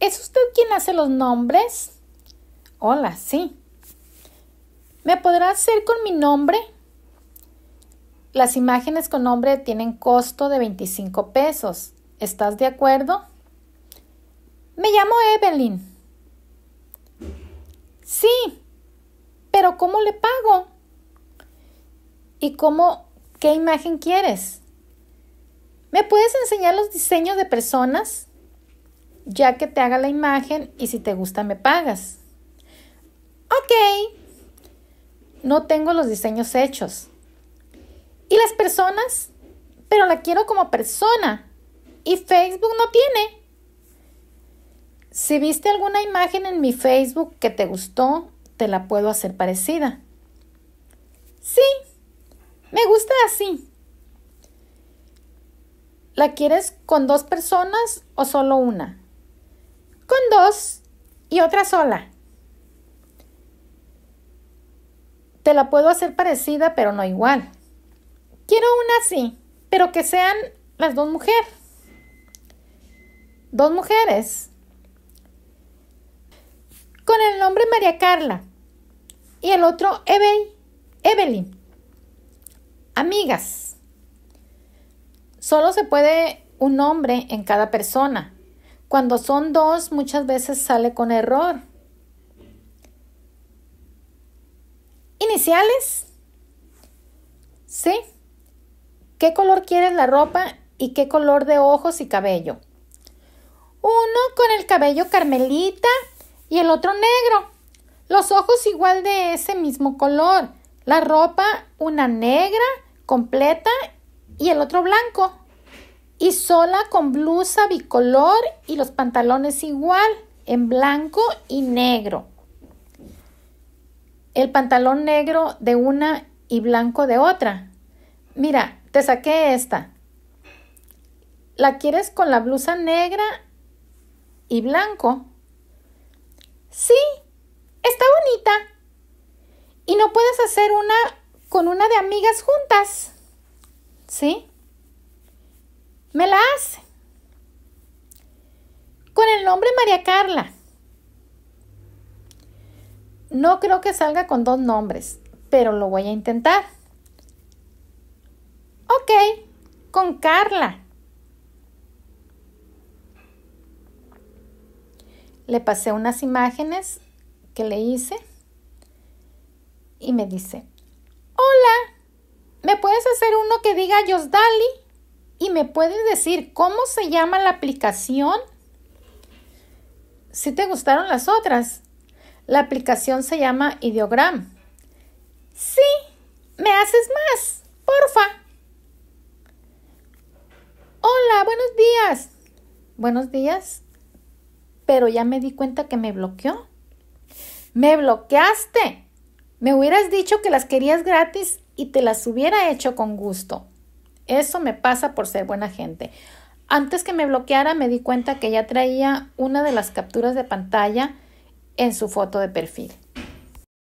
¿es usted quien hace los nombres? Hola, sí. ¿Me podrá hacer con mi nombre? Las imágenes con nombre tienen costo de 25 pesos. ¿Estás de acuerdo? Me llamo Evelyn. Sí, pero ¿cómo le pago? ¿Y cómo, qué imagen quieres? ¿Me puedes enseñar los diseños de personas? ya que te haga la imagen y si te gusta me pagas. Ok, no tengo los diseños hechos. ¿Y las personas? Pero la quiero como persona. Y Facebook no tiene. Si viste alguna imagen en mi Facebook que te gustó, te la puedo hacer parecida. Sí, me gusta así. ¿La quieres con dos personas o solo una? con dos y otra sola. Te la puedo hacer parecida, pero no igual. Quiero una así, pero que sean las dos mujeres. Dos mujeres. Con el nombre María Carla y el otro Evelyn. Amigas. Solo se puede un nombre en cada persona. Cuando son dos, muchas veces sale con error. Iniciales. ¿Sí? ¿Qué color quieres la ropa y qué color de ojos y cabello? Uno con el cabello carmelita y el otro negro. Los ojos igual de ese mismo color. La ropa una negra completa y el otro blanco y sola con blusa bicolor y los pantalones igual, en blanco y negro. El pantalón negro de una y blanco de otra. Mira, te saqué esta. ¿La quieres con la blusa negra y blanco? Sí, está bonita. ¿Y no puedes hacer una con una de amigas juntas? ¿Sí? me la hace. Con el nombre María Carla. No creo que salga con dos nombres, pero lo voy a intentar. Ok, con Carla. Le pasé unas imágenes que le hice y me dice, hola, ¿me puedes hacer uno que diga Yosdali? ¿Y me puedes decir cómo se llama la aplicación? Si te gustaron las otras, la aplicación se llama Ideogram. Sí, me haces más, porfa. Hola, buenos días. Buenos días. Pero ya me di cuenta que me bloqueó. Me bloqueaste. Me hubieras dicho que las querías gratis y te las hubiera hecho con gusto. Eso me pasa por ser buena gente. Antes que me bloqueara me di cuenta que ya traía una de las capturas de pantalla en su foto de perfil.